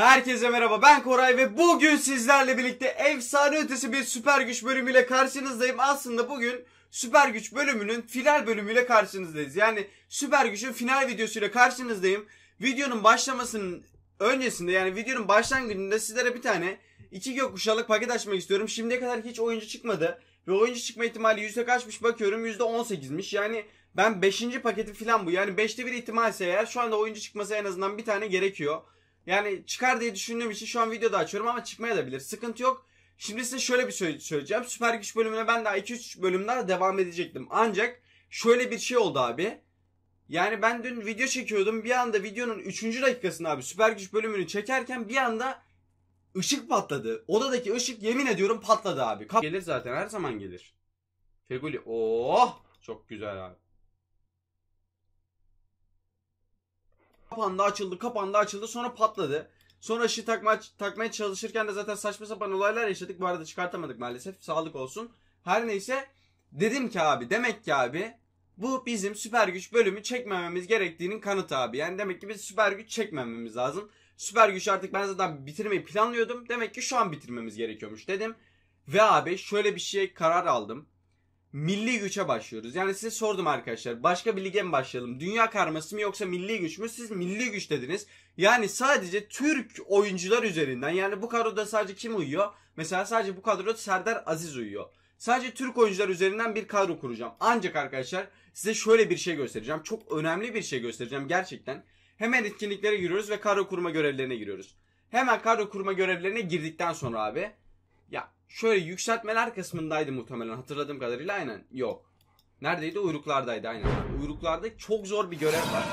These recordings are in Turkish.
Herkese merhaba ben Koray ve bugün sizlerle birlikte efsane ötesi bir süper güç bölümüyle karşınızdayım. Aslında bugün süper güç bölümünün final bölümüyle karşınızdayız. Yani süper gücün final videosuyla karşınızdayım. Videonun başlamasının öncesinde yani videonun başlangıcında sizlere bir tane iki gökkuşağlık paket açmak istiyorum. Şimdiye kadar hiç oyuncu çıkmadı ve oyuncu çıkma ihtimali yüzde kaçmış bakıyorum yüzde on sekizmiş. Yani ben beşinci paketi falan bu yani beşte bir ihtimalse eğer şu anda oyuncu çıkması en azından bir tane gerekiyor. Yani çıkar diye düşündüğüm için şu an videoda açıyorum ama çıkmaya da bilir. Sıkıntı yok. Şimdi size şöyle bir şey söyleyeceğim. Süper güç bölümüne ben daha 2-3 bölüm daha devam edecektim. Ancak şöyle bir şey oldu abi. Yani ben dün video çekiyordum. Bir anda videonun 3. dakikasında abi süper güç bölümünü çekerken bir anda ışık patladı. Odadaki ışık yemin ediyorum patladı abi. Kap gelir zaten her zaman gelir. Feguli. Oh! Çok güzel abi. Kapandı açıldı kapandı açıldı sonra patladı. Sonra ışığı takma, takmaya çalışırken de zaten saçma sapan olaylar yaşadık. Bu arada çıkartamadık maalesef. Sağlık olsun. Her neyse dedim ki abi demek ki abi bu bizim süper güç bölümü çekmememiz gerektiğinin kanıtı abi. Yani demek ki biz süper güç çekmememiz lazım. Süper güç artık ben zaten bitirmeyi planlıyordum. Demek ki şu an bitirmemiz gerekiyormuş dedim. Ve abi şöyle bir şey karar aldım milli güçe başlıyoruz. Yani size sordum arkadaşlar başka bir lige mi başlayalım? Dünya karması mı yoksa milli güç mü? Siz milli güç dediniz. Yani sadece Türk oyuncular üzerinden yani bu kadroda sadece kim uyuyor? Mesela sadece bu kadroda Serdar Aziz uyuyor. Sadece Türk oyuncular üzerinden bir kadro kuracağım. Ancak arkadaşlar size şöyle bir şey göstereceğim. Çok önemli bir şey göstereceğim gerçekten. Hemen etkinliklere giriyoruz ve kadro kurma görevlerine giriyoruz. Hemen kadro kurma görevlerine girdikten sonra abi Şöyle yükseltmeler kısmındaydı muhtemelen hatırladığım kadarıyla aynen. Yok. Neredeydi? Uyruklardaydı aynen. Uyruklarda çok zor bir görev var.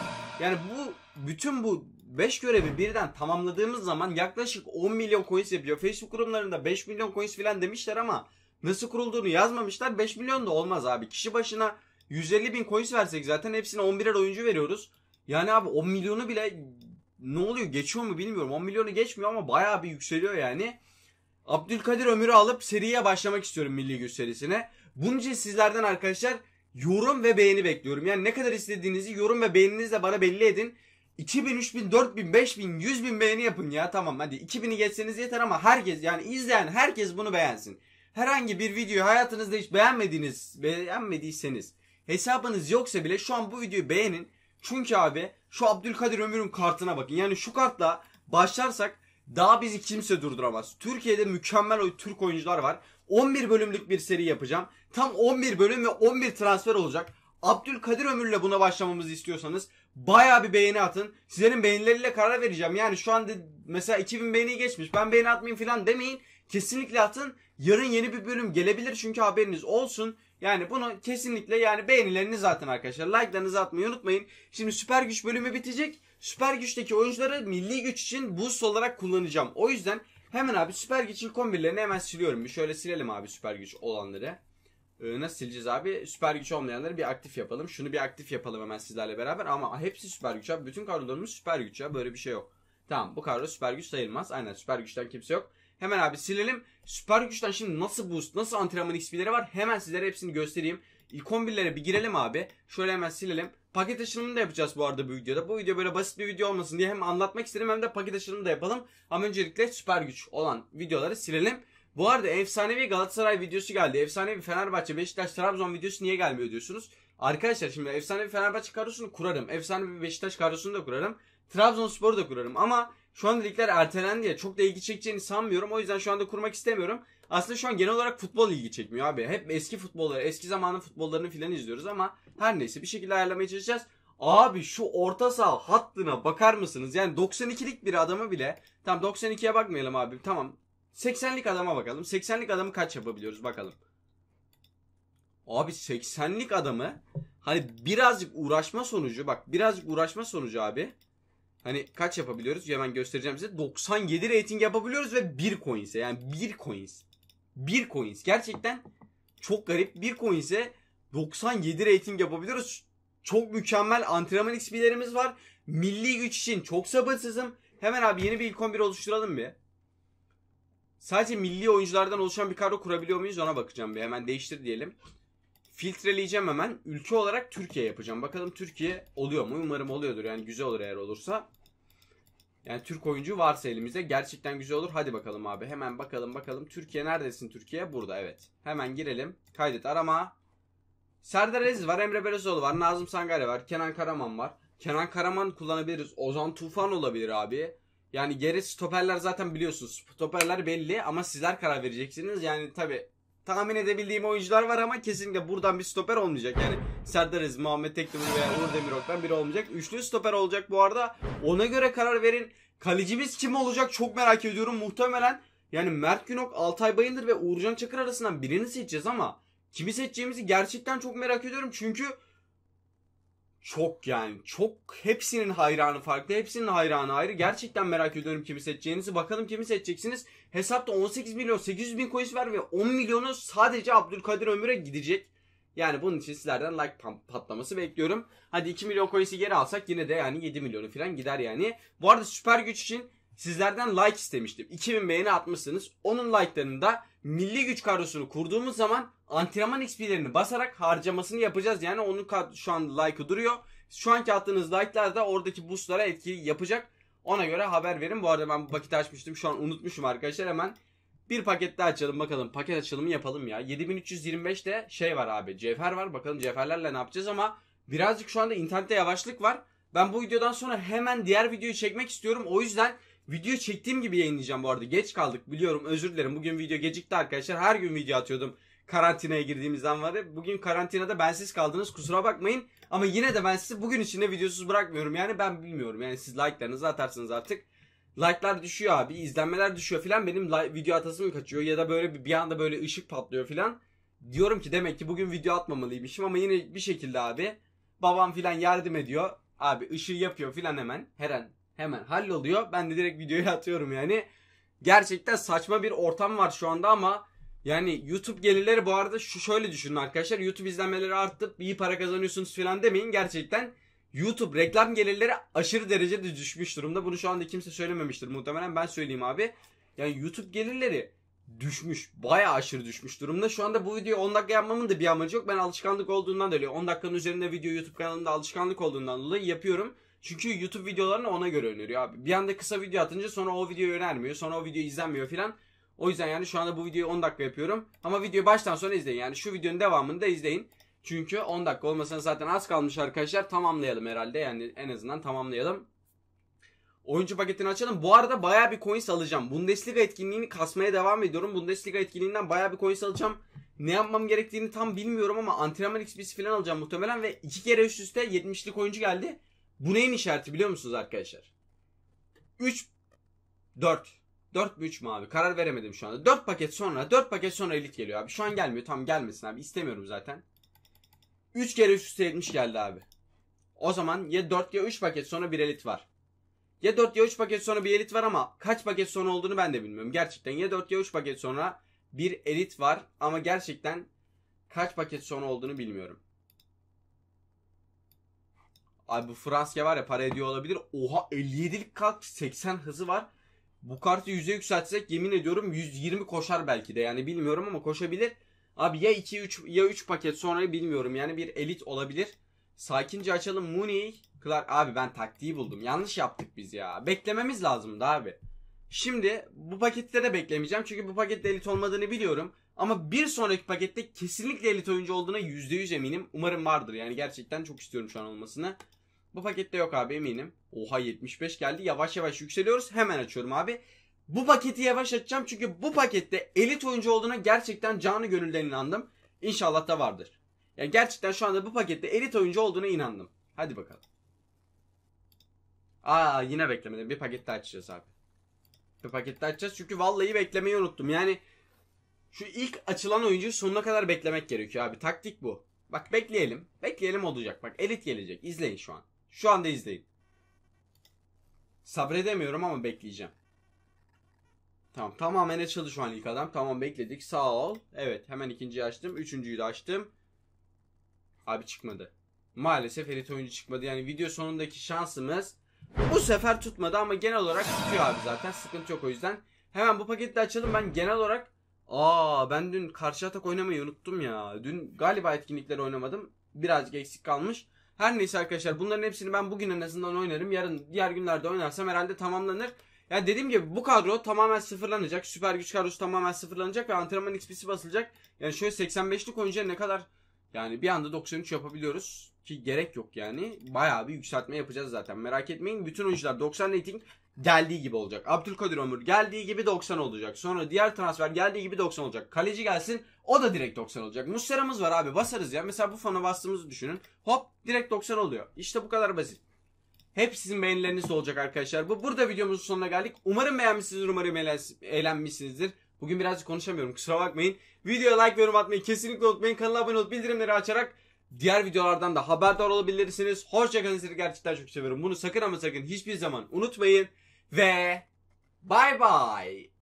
Yani bu bütün bu 5 görevi birden tamamladığımız zaman yaklaşık 10 milyon coins yapıyor. Facebook kurumlarında 5 milyon coins filan demişler ama nasıl kurulduğunu yazmamışlar. 5 milyon da olmaz abi. Kişi başına 150 bin coins versek zaten hepsine 11'er oyuncu veriyoruz. Yani abi 10 milyonu bile ne oluyor geçiyor mu bilmiyorum. 10 milyonu geçmiyor ama bayağı bir yükseliyor yani. Abdülkadir Ömür'ü alıp seriye başlamak istiyorum Milli Güç serisine. Bunca sizlerden arkadaşlar yorum ve beğeni bekliyorum. Yani ne kadar istediğinizi yorum ve beğeninizle bana belli edin. 2000, 3000, 4000, 5000, 100.000 beğeni yapın ya tamam hadi 2000'i geçseniz yeter ama herkes yani izleyen herkes bunu beğensin. Herhangi bir videoyu hayatınızda hiç beğenmediğiniz, beğenmediyseniz hesabınız yoksa bile şu an bu videoyu beğenin. Çünkü abi şu Abdülkadir Ömür'ün kartına bakın. Yani şu kartla başlarsak daha bizi kimse durduramaz. Türkiye'de mükemmel Türk oyuncular var. 11 bölümlük bir seri yapacağım. Tam 11 bölüm ve 11 transfer olacak. Abdülkadir Ömür'le buna başlamamızı istiyorsanız baya bir beğeni atın. Sizlerin beğenileriyle karar vereceğim. Yani şu anda mesela 2000 beğeni geçmiş. Ben beğeni atmayayım falan demeyin. Kesinlikle atın. Yarın yeni bir bölüm gelebilir çünkü haberiniz olsun. Yani bunu kesinlikle yani beğenilerini zaten arkadaşlar like'larınızı atmayı unutmayın. Şimdi süper güç bölümü bitecek süper güçteki oyuncuları milli güç için boost olarak kullanacağım. O yüzden hemen abi süper güç ilk hemen siliyorum. Bir şöyle silelim abi süper güç olanları. Ee, nasıl sileceğiz abi? Süper güç olmayanları bir aktif yapalım. Şunu bir aktif yapalım hemen sizlerle beraber. Ama hepsi süper güç abi. Bütün kadrolarımız süper güç ya. Böyle bir şey yok. Tamam bu kadro süper güç sayılmaz. Aynen süper güçten kimse yok. Hemen abi silelim. Süper güçten şimdi nasıl boost, nasıl antrenman XP'leri var hemen sizlere hepsini göstereyim. İlk 11'lere bir girelim abi. Şöyle hemen silelim. Paket açılımını da yapacağız bu arada bu videoda. Bu video böyle basit bir video olmasın diye hem anlatmak istedim hem de paket açılımını da yapalım. Ama öncelikle süper güç olan videoları silelim. Bu arada efsanevi Galatasaray videosu geldi. Efsanevi Fenerbahçe, Beşiktaş, Trabzon videosu niye gelmiyor diyorsunuz. Arkadaşlar şimdi efsanevi Fenerbahçe kadrosunu kurarım. Efsanevi Beşiktaş kadrosunu da kurarım. Trabzonspor'u da kurarım ama şu anda ligler ertelendi diye çok da ilgi çekeceğini sanmıyorum. O yüzden şu anda kurmak istemiyorum. Aslında şu an genel olarak futbol ilgi çekmiyor abi. Hep eski futbolları, eski zamanın futbollarını filan izliyoruz ama her neyse bir şekilde ayarlamaya çalışacağız. Abi şu orta saha hattına bakar mısınız? Yani 92'lik bir adamı bile tam 92'ye bakmayalım abi. Tamam. 80'lik adama bakalım. 80'lik adamı kaç yapabiliyoruz bakalım. Abi 80'lik adamı hani birazcık uğraşma sonucu bak birazcık uğraşma sonucu abi Hani kaç yapabiliyoruz? Hemen göstereceğim size. 97 rating yapabiliyoruz ve 1 coins'e. Yani 1 coins. 1 coins. Gerçekten çok garip. 1 coins'e 97 rating yapabiliyoruz. Çok mükemmel antrenman XP'lerimiz var. Milli güç için çok sabırsızım. Hemen abi yeni bir ilk 11 oluşturalım bir. Sadece milli oyunculardan oluşan bir kadro kurabiliyor muyuz ona bakacağım bir. Hemen değiştir diyelim filtreleyeceğim hemen. Ülke olarak Türkiye yapacağım. Bakalım Türkiye oluyor mu? Umarım oluyordur. Yani güzel olur eğer olursa. Yani Türk oyuncu varsa elimizde gerçekten güzel olur. Hadi bakalım abi. Hemen bakalım bakalım. Türkiye neredesin Türkiye? Burada evet. Hemen girelim. Kaydet arama. Serdar Aziz var, Emre Belezoğlu var, Nazım Sangare var, Kenan Karaman var. Kenan Karaman kullanabiliriz. Ozan Tufan olabilir abi. Yani geri stoperler zaten biliyorsunuz. Stoperler belli ama sizler karar vereceksiniz. Yani tabi tahmin edebildiğim oyuncular var ama kesinlikle buradan bir stoper olmayacak. Yani Serdariz, Muhammed Tekdemir veya Uğur Demirok'tan biri olmayacak. Üçlü stoper olacak bu arada. Ona göre karar verin. Kalecimiz kim olacak çok merak ediyorum. Muhtemelen yani Mert Günok, Altay Bayındır ve Uğurcan Çakır arasından birini seçeceğiz ama kimi seçeceğimizi gerçekten çok merak ediyorum. Çünkü çok yani çok hepsinin hayranı farklı hepsinin hayranı ayrı gerçekten merak ediyorum kimi seçeceğinizi bakalım kimi seçeceksiniz hesapta 18 milyon 800 bin coins var ve 10 milyonu sadece Abdülkadir Ömür'e gidecek yani bunun için sizlerden like patlaması bekliyorum hadi 2 milyon coins'i geri alsak yine de yani 7 milyonu falan gider yani bu arada süper güç için sizlerden like istemiştim. 2000 beğeni atmışsınız. Onun like'larını da milli güç kadrosunu kurduğumuz zaman antrenman XP'lerini basarak harcamasını yapacağız. Yani onun şu an like'ı duruyor. Şu anki attığınız like'lar da oradaki boostlara etki yapacak. Ona göre haber verin. Bu arada ben bu paketi açmıştım. Şu an unutmuşum arkadaşlar. Hemen bir paket daha açalım bakalım. Paket açılımı yapalım ya. 7325 de şey var abi. Cevher var. Bakalım cevherlerle ne yapacağız ama birazcık şu anda internette yavaşlık var. Ben bu videodan sonra hemen diğer videoyu çekmek istiyorum. O yüzden Video çektiğim gibi yayınlayacağım bu arada. Geç kaldık biliyorum özür dilerim. Bugün video gecikti arkadaşlar. Her gün video atıyordum karantinaya girdiğimizden var. Bugün karantinada bensiz kaldınız kusura bakmayın. Ama yine de ben sizi bugün içinde videosuz bırakmıyorum. Yani ben bilmiyorum. Yani siz like'larınızı atarsınız artık. Like'lar düşüyor abi. izlenmeler düşüyor filan. Benim like, video atasım kaçıyor. Ya da böyle bir anda böyle ışık patlıyor filan. Diyorum ki demek ki bugün video atmamalıymışım. Ama yine bir şekilde abi. Babam filan yardım ediyor. Abi ışığı yapıyor filan hemen. Her an hemen halloluyor. Ben de direkt videoyu atıyorum yani. Gerçekten saçma bir ortam var şu anda ama yani YouTube gelirleri bu arada şu şöyle düşünün arkadaşlar. YouTube izlenmeleri arttı, iyi para kazanıyorsunuz falan demeyin. Gerçekten YouTube reklam gelirleri aşırı derecede düşmüş durumda. Bunu şu anda kimse söylememiştir muhtemelen. Ben söyleyeyim abi. Yani YouTube gelirleri düşmüş. Baya aşırı düşmüş durumda. Şu anda bu videoyu 10 dakika yapmamın da bir amacı yok. Ben alışkanlık olduğundan dolayı 10 dakikanın üzerinde video YouTube kanalında alışkanlık olduğundan dolayı yapıyorum. Çünkü YouTube videolarını ona göre öneriyor abi. Bir anda kısa video atınca sonra o videoyu önermiyor. Sonra o video izlenmiyor filan. O yüzden yani şu anda bu videoyu 10 dakika yapıyorum. Ama videoyu baştan sona izleyin. Yani şu videonun devamını da izleyin. Çünkü 10 dakika olmasına zaten az kalmış arkadaşlar. Tamamlayalım herhalde. Yani en azından tamamlayalım. Oyuncu paketini açalım. Bu arada baya bir coins alacağım. Bundesliga etkinliğini kasmaya devam ediyorum. Bundesliga etkinliğinden baya bir coins alacağım. Ne yapmam gerektiğini tam bilmiyorum ama antrenman XP'si falan alacağım muhtemelen ve iki kere üst üste 70'lik oyuncu geldi. Bu neyin işareti biliyor musunuz arkadaşlar? 3 4 4 mü 3 mü abi? Karar veremedim şu anda. 4 paket sonra 4 paket sonra elit geliyor abi. Şu an gelmiyor. Tam gelmesin abi. İstemiyorum zaten. 3 kere üst üste 70 geldi abi. O zaman ya 4 ya 3 paket sonra bir elit var. Ya 4 ya 3 paket sonra bir elit var ama kaç paket sonra olduğunu ben de bilmiyorum. Gerçekten ya 4 ya 3 paket sonra bir elit var ama gerçekten kaç paket sonra olduğunu bilmiyorum. Abi bu Franske var ya para ediyor olabilir. Oha 57'lik kalk 80 hızı var. Bu kartı 100'e yükseltsek yemin ediyorum 120 koşar belki de. Yani bilmiyorum ama koşabilir. Abi ya 2 3 ya 3 paket sonra bilmiyorum. Yani bir elit olabilir. Sakince açalım Mooney. Clark abi ben taktiği buldum. Yanlış yaptık biz ya. Beklememiz lazımdı abi. Şimdi bu pakette de beklemeyeceğim. Çünkü bu pakette elit olmadığını biliyorum. Ama bir sonraki pakette kesinlikle elit oyuncu olduğuna %100 eminim. Umarım vardır. Yani gerçekten çok istiyorum şu an olmasını. Bu pakette yok abi eminim. Oha 75 geldi. Yavaş yavaş yükseliyoruz. Hemen açıyorum abi. Bu paketi yavaş açacağım çünkü bu pakette elit oyuncu olduğuna gerçekten canı gönülden inandım. İnşallah da vardır. Yani gerçekten şu anda bu pakette elit oyuncu olduğuna inandım. Hadi bakalım. Aa yine beklemedim. Bir pakette açacağız abi. Bir pakette açacağız çünkü vallahi beklemeyi unuttum. Yani şu ilk açılan oyuncu sonuna kadar beklemek gerekiyor abi. Taktik bu. Bak bekleyelim. Bekleyelim olacak. Bak elit gelecek. İzleyin şu an. Şu anda izleyin. Sabredemiyorum ama bekleyeceğim. Tamam tamamen açıldı şu an ilk adam. Tamam bekledik sağ ol. Evet hemen ikinciyi açtım. Üçüncüyü de açtım. Abi çıkmadı. Maalesef elit oyuncu çıkmadı. Yani video sonundaki şansımız bu sefer tutmadı ama genel olarak tutuyor abi zaten. Sıkıntı yok o yüzden. Hemen bu paketi de açalım. Ben genel olarak Aa ben dün karşı atak oynamayı unuttum ya. Dün galiba etkinlikleri oynamadım. Birazcık eksik kalmış. Her neyse arkadaşlar bunların hepsini ben bugün en azından oynarım. Yarın diğer günlerde oynarsam herhalde tamamlanır. Yani dediğim gibi bu kadro tamamen sıfırlanacak. Süper güç kadrosu tamamen sıfırlanacak ve antrenman XP'si basılacak. Yani şöyle 85'lik oyuncuya ne kadar yani bir anda 93 yapabiliyoruz ki gerek yok yani. Bayağı bir yükseltme yapacağız zaten. Merak etmeyin. Bütün oyuncular 90 rating geldiği gibi olacak. Abdülkadir Ömür geldiği gibi 90 olacak. Sonra diğer transfer geldiği gibi 90 olacak. Kaleci gelsin o da direkt 90 olacak. Muslera'mız var abi basarız ya. Mesela bu fana bastığımızı düşünün. Hop direkt 90 oluyor. İşte bu kadar basit. Hep sizin beğenileriniz olacak arkadaşlar. Bu burada videomuzun sonuna geldik. Umarım beğenmişsinizdir. Umarım eğlenmişsinizdir. Bugün birazcık konuşamıyorum. Kusura bakmayın. Videoya like ve yorum atmayı kesinlikle unutmayın. Kanala abone olup bildirimleri açarak diğer videolardan da haberdar olabilirsiniz. Hoşçakalın. Sizi gerçekten çok seviyorum. Bunu sakın ama sakın hiçbir zaman unutmayın. で、バイバイ